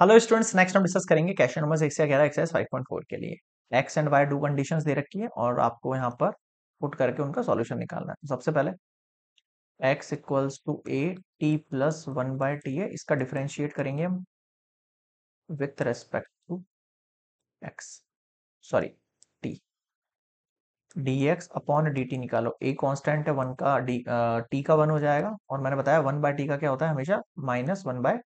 hello students next हम discuss करेंगे question number six या ग्यारह एक्सरसाइज फाइव पॉइंट फोर के लिए एक्स एंड वाई डू कंडीशंस दे रखी है और आपको यहाँ पर पुट करके उनका सॉल्यूशन निकालना है सबसे पहले x equals to a t plus one by t है इसका डिफ्रेंशिएट करेंगे हम with respect to x sorry t d x upon d t निकालो ए कॉन्स्टेंट है वन का डी टी का वन हो जाएगा और मैंने बताया वन बाय टी का क्या होता है हमेशा minus one by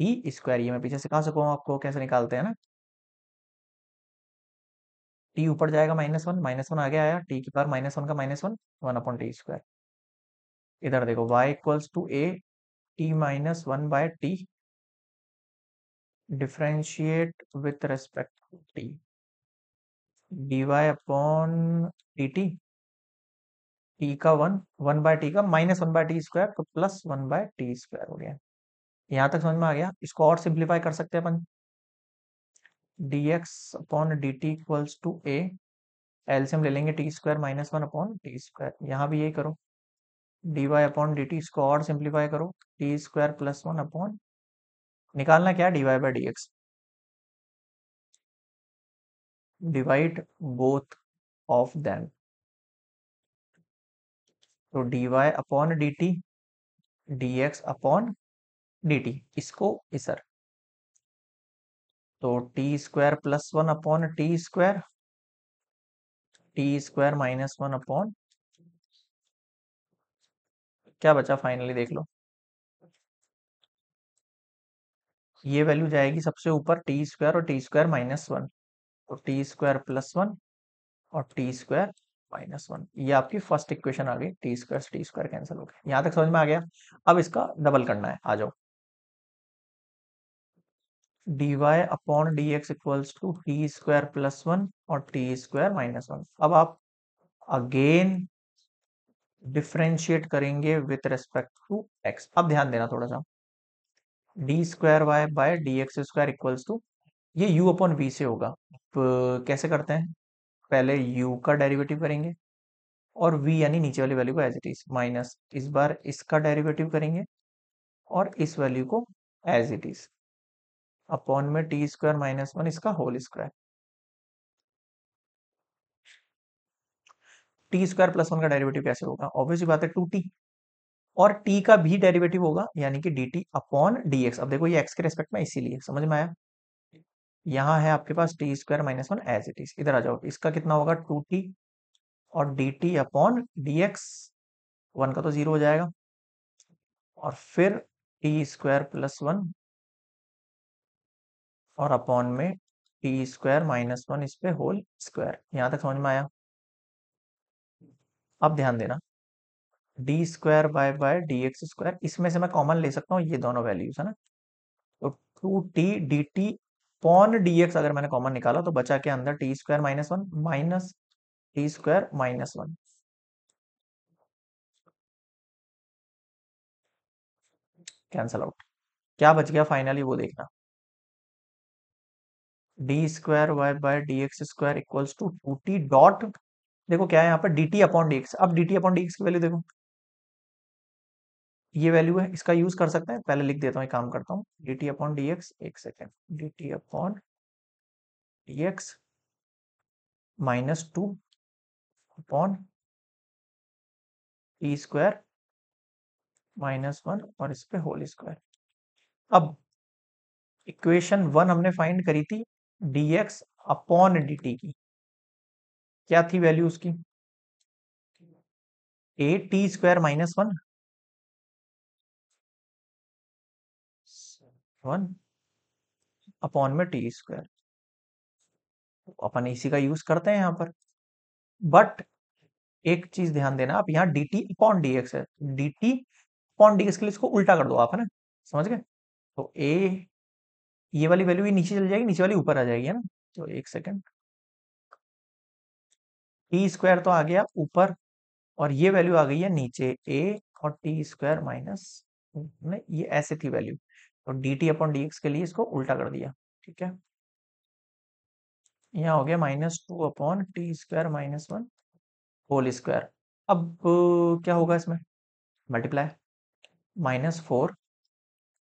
e square ये मैं पीछे सिखा सकूँ आपको कैसे निकालते हैं ना टी ऊपर जाएगा माइनस वन माइनस वन आगे आया टी की पावर माइनस वन का minus one one upon t square इधर देखो y equals to a t minus one by t differentiate with respect to t d y upon d t t का one one by t का minus one by t square तो plus one by t square हो गया यहां तक समझ में आ गया इसको और सिंप्लीफाई कर सकते हैं अपन d x upon d t equals to a LCM ले लेंगे t square minus one upon t square यहां भी यही करो d y upon d t इसको और सिंप्लीफाई करो t square plus one upon निकालना क्या d y by d x divide both of them तो d y upon d t d x upon d इसको इसर तो t square plus one upon t square t square minus one upon क्या बचा finally देख लो ये value जाएगी सबसे ऊपर टी स्क्वायर और टी स्क्वायर माइनस वन तो टी स्क्वायर प्लस वन और टी स्क्वायर माइनस वन ये आपकी फर्स्ट इक्वेशन आ गई t square t square cancel हो गया यहां तक समझ में आ गया अब इसका डबल करना है आ जाओ d y upon d x equals to t square plus one और टी स्क्वायर माइनस वन अब आप अगेन डिफ्रेंशिएट करेंगे विथ रेस्पेक्ट टू एक्स अब ध्यान देना थोड़ा सा d square y by d x square equals to ये u अपॉन वी से होगा आप कैसे करते हैं पहले u का डेरिवेटिव करेंगे और v यानी नीचे वाली वैल्यू को एज इट इज माइनस इस बार इसका डेरिवेटिव करेंगे और इस वैल्यू को एज इट इज अपॉन में टी स्क्वायर माइनस वन इसका whole square t square plus one का डेरिवेटिव कैसे होगा ऑब्वियसली बात है टू टी और टी का भी डेरिवेटिव होगा यानी कि d t upon d x अब देखो ये एक्स के रेस्पेक्ट में इसीलिए समझ में आया यहाँ है आपके पास t square minus one as it is इधर आ जाओ इसका कितना होगा टू टी और d t upon d x one का तो जीरो हो जाएगा और फिर टी स्क्वायर प्लस वन और अपॉन में टी स्क्वायर माइनस वन इस पे होल स्क्वायर यहां तक समझ में आया अब ध्यान देना d square by by d x square इसमें से मैं कॉमन ले सकता हूँ ये दोनों वैल्यूज है ना तो two t d t upon d x अगर मैंने कॉमन निकाला तो बचा के अंदर t square minus one minus t square minus one cancel out क्या बच गया फाइनली वो देखना d square y by d x square equals to two t dot देखो क्या है यहाँ पर d t upon d x अब d t upon d x की वैल्यू देखो ये वैल्यू है इसका यूज कर सकते हैं पहले लिख देता हूँ काम करता हूँ d t upon d x एक second d t upon d x minus two upon t square minus one और इस पे होल स्क्वायर अब इक्वेशन वन हमने फाइंड करी थी d x upon d t की क्या थी वैल्यू उसकी a t square minus one one upon में टी स्क्वायर तो अपन इसी का यूज करते हैं यहां पर बट एक चीज ध्यान देना आप यहां d t upon d x है d t upon d x के लिए इसको उल्टा कर दो आप है ना समझ गए तो ए ये वाली वैल्यू ये नीचे चल जाएगी नीचे वाली ऊपर आ जाएगी है ना तो एक सेकेंड टी स्क्वायर तो आ गया ऊपर और ये वैल्यू आ गई है नीचे ए और टी स्क्वायर माइनस ये ऐसे थी वैल्यू तो d t upon d x के लिए इसको उल्टा कर दिया ठीक है यहाँ हो गया minus two upon t square minus one whole square अब क्या होगा इसमें multiply minus four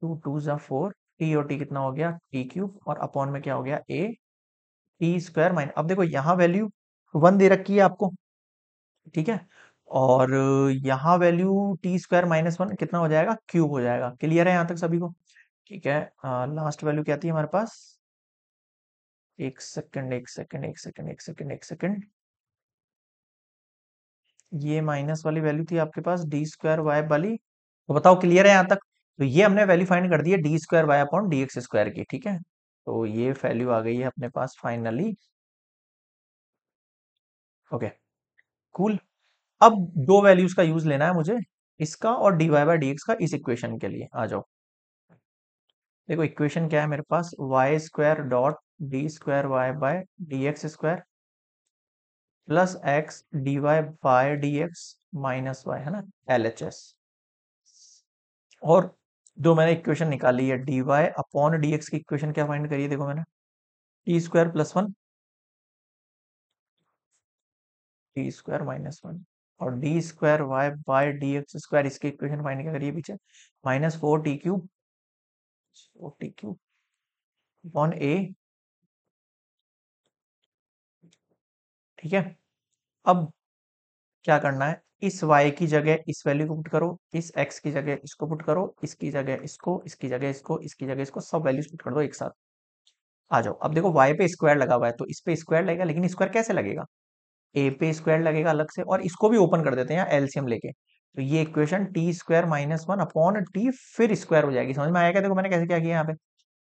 two two ज़ा फोर टी और टी कितना हो गया टी क्यूब और अपॉन में क्या हो गया ए टी स्क्वायर माइनस अब देखो यहाँ वैल्यू वन दे रखी है आपको ठीक है और यहाँ value t square minus one कितना हो जाएगा क्यूब हो जाएगा क्लियर है यहाँ तक सभी को ठीक है लास्ट वैल्यू क्या थी हमारे पास एक सेकंड एक सेकंड एक सेकंड एक सेकंड एक सेकंड ये माइनस वाली वैल्यू थी आपके पास डी स्क्वायर वाई वाली तो बताओ क्लियर है यहाँ तक तो ये हमने वैल्यू फाइंड कर दी है d square y upon d x square की ठीक है तो ये वैल्यू आ गई है अपने पास फाइनली ओके कूल अब दो वैल्यूज का यूज लेना है मुझे इसका और d y by d x का इस इक्वेशन के लिए आ जाओ देखो इक्वेशन क्या है मेरे पास y square dot d square y by d x square plus x d y by d x minus y है ना एल एच एस और जो मैंने इक्वेशन निकाली है d y upon d x की इक्वेशन क्या फाइंड करी है देखो मैंने t square plus one t square minus one और d square y by d x square इसकी इक्वेशन फाइंड क्या करिए पीछे minus four t cube four t cube upon a ठीक है अब क्या करना है इस y की जगह इस वैल्यू को पुट करो इस x की जगह इसको पुट करो इसकी जगह इसको इसकी जगह इसको इसकी जगह इसको सब वैल्यूज पुट कर दो एक साथ आ जाओ अब देखो y पे स्क्वायर लगा हुआ है तो इस पे स्क्वायर लगेगा लेकिन स्क्वायर कैसे लगेगा a पे स्क्वायर लगेगा अलग से और इसको भी ओपन कर देते हैं एलसीएम लेके तो ये equation t square minus one upon t फिर स्क्वायर हो जाएगी समझ में आया क्या देखो मैंने कैसे क्या किया यहाँ पे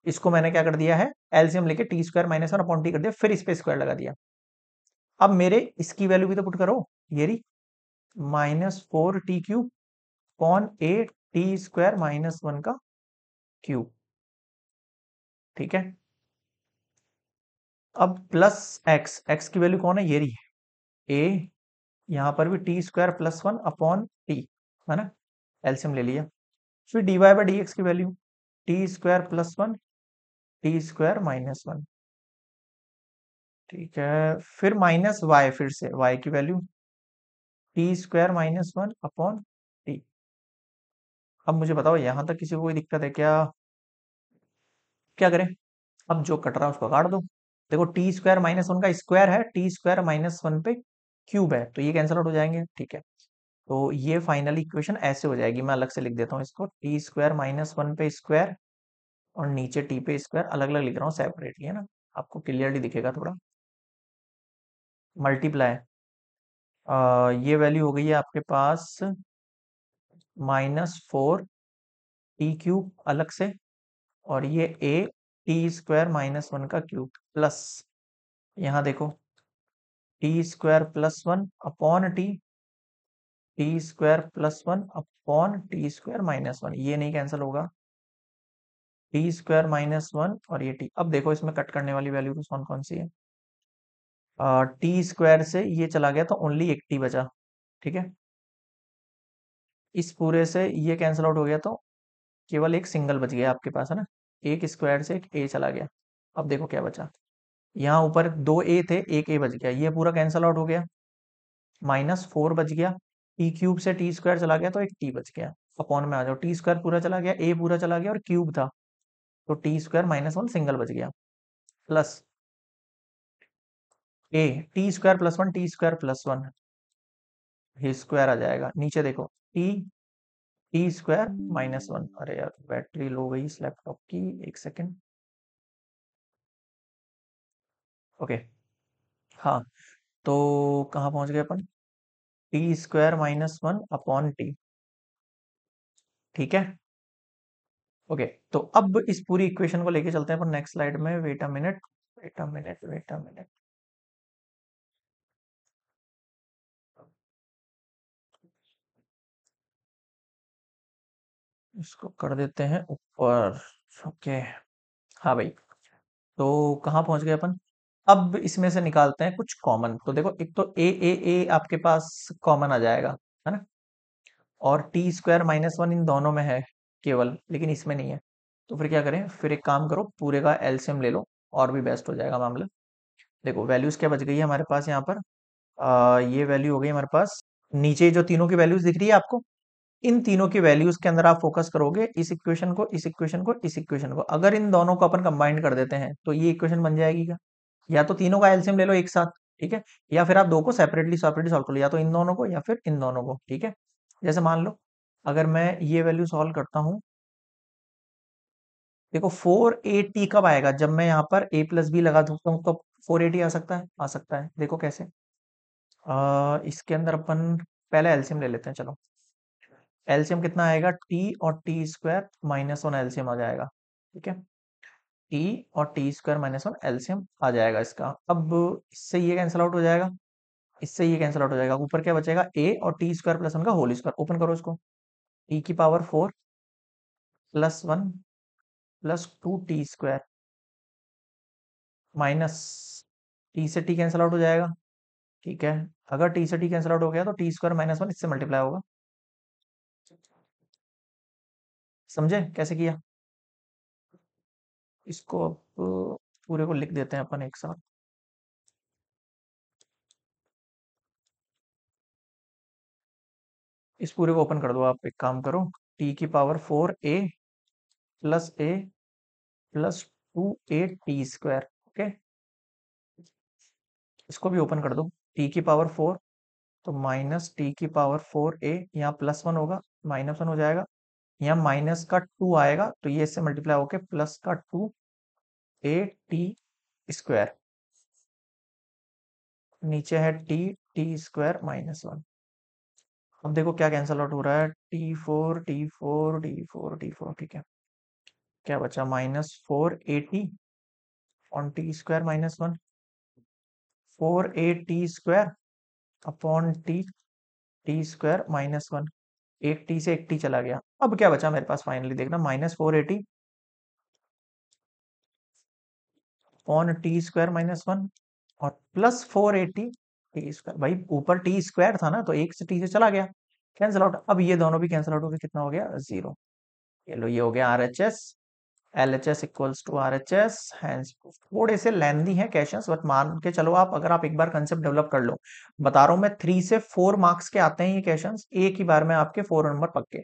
इसको मैंने क्या कर दिया है एलसीएम लेके t square minus one upon t कर दिया फिर इस पे स्क्वायर लगा दिया अब मेरे इसकी वैल्यू भी तो पुट करो ये रही माइनस फोर टी क्यूब कॉन a t square minus one का क्यूब ठीक है अब प्लस एक्स एक्स की वैल्यू कौन है ये रही है ए यहां पर भी t square plus one upon t है ना एल्सियम ले लिया फिर d y by d x की value t square plus one t square minus one ठीक है फिर माइनस वाई फिर से वाई की value t square minus one upon t अब मुझे बताओ यहां तक किसी को कोई दिक्कत है क्या क्या करें अब जो कट रहा है उसको काट दो देखो टी स्क्वायर माइनस वन का स्क्वायर है टी स्क्वायर माइनस वन पे क्यूब है तो ये कैंसिल आउट हो जाएंगे ठीक है तो ये फाइनल इक्वेशन ऐसे हो जाएगी मैं अलग से लिख देता हूँ इसको टी स्क्वायर माइनस वन पे स्क्वायर और नीचे टी पे स्क्वायर अलग अलग लिख रहा हूँ सेपरेटली है ना आपको क्लियरली दिखेगा थोड़ा मल्टीप्लाई ये वैल्यू हो गई है आपके पास माइनस फोर टी क्यूब अलग से और ये a t square minus one का क्यूब प्लस यहाँ देखो t square plus one upon t t square plus one upon t square minus one ये नहीं कैंसिल होगा टी स्क्वायर माइनस वन और ये टी अब देखो इसमें कट करने वाली वैल्यू कौन कौन सी है टी स्क्वायर से ये चला गया तो ओनली एक टी बचा ठीक है इस पूरे से ये कैंसिल आउट हो गया तो केवल एक सिंगल बच गया आपके पास है ना एक स्क्वायर से एक ए चला गया अब देखो क्या बचा यहाँ ऊपर दो ए थे एक ए बच गया ये पूरा कैंसिल आउट हो गया माइनस फोर बच गया टी e क्यूब से टी स्क्वायर चला गया तो एक टी बच गया अपॉन में आ जाओ टी स्क्वायर पूरा चला गया ए पूरा चला गया और क्यूब था तो t square minus one single बच गया plus a t square plus one t square plus one ये स्क्वायर आ जाएगा नीचे देखो t t square minus one अरे यार बैटरी लो गई इस लैपटॉप की एक सेकेंड ओके हाँ तो कहाँ पहुंच गए अपन t square minus one upon t ठीक है ओके तो अब इस पूरी इक्वेशन को लेके चलते हैं अपन नेक्स्ट स्लाइड में wait a minute wait a minute wait a minute इसको कर देते हैं ऊपर ओके हाँ भाई तो कहाँ पहुंच गए अपन अब इसमें से निकालते हैं कुछ कॉमन तो देखो एक तो ए ए ए आपके पास कॉमन आ जाएगा है ना और टी स्क्वायर माइनस वन इन दोनों में है केवल लेकिन इसमें नहीं है तो फिर क्या करें फिर एक काम करो पूरे का एलसीएम ले लो और भी बेस्ट हो जाएगा मामला देखो वैल्यूज क्या बच गई है हमारे पास यहाँ पर आ, ये वैल्यू हो गई हमारे पास नीचे जो तीनों की वैल्यूज दिख रही है आपको इन तीनों की वैल्यूज के अंदर आप फोकस करोगे इस इक्वेशन को इस इक्वेशन को इस इक्वेशन को अगर इन दोनों को अपन कंबाइंड कर देते हैं तो ये इक्वेशन बन जाएगी क्या या तो तीनों का एल्सियम ले लो एक साथ ठीक है या फिर आप दो को सेपरेटली सेपरेटली सॉल्व कर लो या तो इन दोनों को या फिर इन दोनों को ठीक है जैसे मान लो अगर मैं ये वैल्यू सॉल्व करता हूँ देखो फोर ए टी कब आएगा जब मैं यहाँ पर ए प्लस बी लगा दूंगा हूँ तो फोर ए टी आ सकता है आ सकता है देखो कैसे आ, इसके अंदर अपन पहले एल्सियम ले लेते हैं चलो एल्सियम कितना आएगा टी और t square minus one LCM आ जाएगा ठीक है टी और t square minus one LCM आ जाएगा इसका अब इससे ये कैंसिल आउट हो जाएगा इससे ये कैंसिल आउट हो जाएगा ऊपर क्या बचेगा ए और टी स्क्वायर प्लस वन का होल स्क्वायर ओपन करो इसको टी e की power four plus one plus two t square minus t से टी कैंसिल आउट हो जाएगा ठीक है अगर टी से टी कैंसिल आउट हो गया तो टी स्क्वायर माइनस वन इससे मल्टीप्लाई होगा समझे कैसे किया इसको अब पूरे को लिख देते हैं अपन एक साथ इस पूरे को ओपन कर दो आप एक काम करो टी की power four a plus a plus two a t square okay इसको भी ओपन कर दो टी की पावर फोर तो माइनस टी की पावर फोर ए यहाँ प्लस वन होगा माइनस वन हो जाएगा यहाँ माइनस का टू आएगा तो ये इससे मल्टीप्लाई होके प्लस का टू ए टी स्क्वायर नीचे है t t square minus one अब देखो क्या कैंसल आउट हो रहा है t four t four t four t four ठीक है क्या बचा minus four a t on t square minus one four a t square upon t t square minus one एक टी से एक टी चला गया अब क्या बचा मेरे पास फाइनली देखना minus four a t on t square minus one और plus four a t t square भाई ऊपर टी स्क्वायर था ना तो एक से टी से चला गया कैंसिल आउट अब ये दोनों भी कैंसिल आउट हो गया कितना हो गया जीरो ये लो ये हो गया R H S L H S equals to R H S लेंदी है क्वेश्चंस बट मान के चलो आप अगर आप एक बार कंसेप्ट डेवलप कर लो बता रहा हूं मैं थ्री से फोर मार्क्स के आते हैं ये क्वेश्चन एक ही बार में आपके फोर नंबर पक्के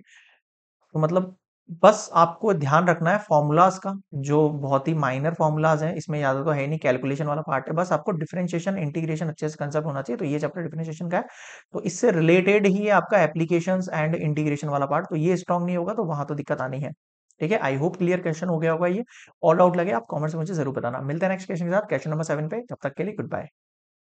तो मतलब बस आपको ध्यान रखना है फॉर्मूलाज का जो बहुत ही माइनर फॉर्मूलाज है इसमें ज्यादा तो है नहीं कैलकुलेशन वाला पार्ट है बस आपको डिफरेंशिएशन इंटीग्रेशन अच्छे से कंसेप्ट होना चाहिए तो ये चैप्टर डिफरेंशिएशन का है तो इससे रिलेटेड ही है आपका एप्लीकेशन एंड इंटीग्रेशन वाला पार्ट तो ये स्ट्रॉन्ग नहीं होगा तो वहां तो दिक्कत आनी है ठीक है आई होप क्लियर क्वेश्चन हो गया होगा ये ऑल आउट लगे आप कॉमेंट से मुझे जरूर बताना मिलते हैं नेक्स्ट क्वेश्चन के साथ क्वेश्चन नंबर सेवन पे तब तक के लिए गुड बाय